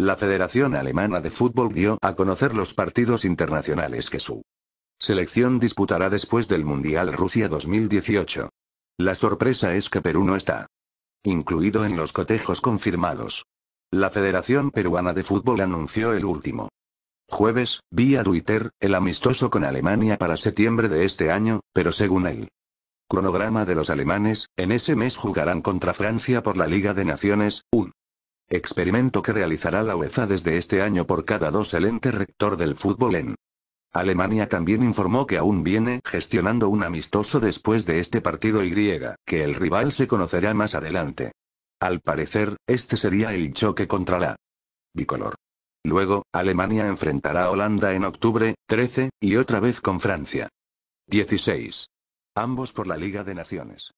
La Federación Alemana de Fútbol dio a conocer los partidos internacionales que su selección disputará después del Mundial Rusia 2018. La sorpresa es que Perú no está incluido en los cotejos confirmados. La Federación Peruana de Fútbol anunció el último jueves, vía Twitter, el amistoso con Alemania para septiembre de este año, pero según el cronograma de los alemanes, en ese mes jugarán contra Francia por la Liga de Naciones, un experimento que realizará la UEFA desde este año por cada dos el ente rector del fútbol en Alemania también informó que aún viene gestionando un amistoso después de este partido y que el rival se conocerá más adelante. Al parecer, este sería el choque contra la bicolor. Luego, Alemania enfrentará a Holanda en octubre, 13, y otra vez con Francia. 16. Ambos por la Liga de Naciones.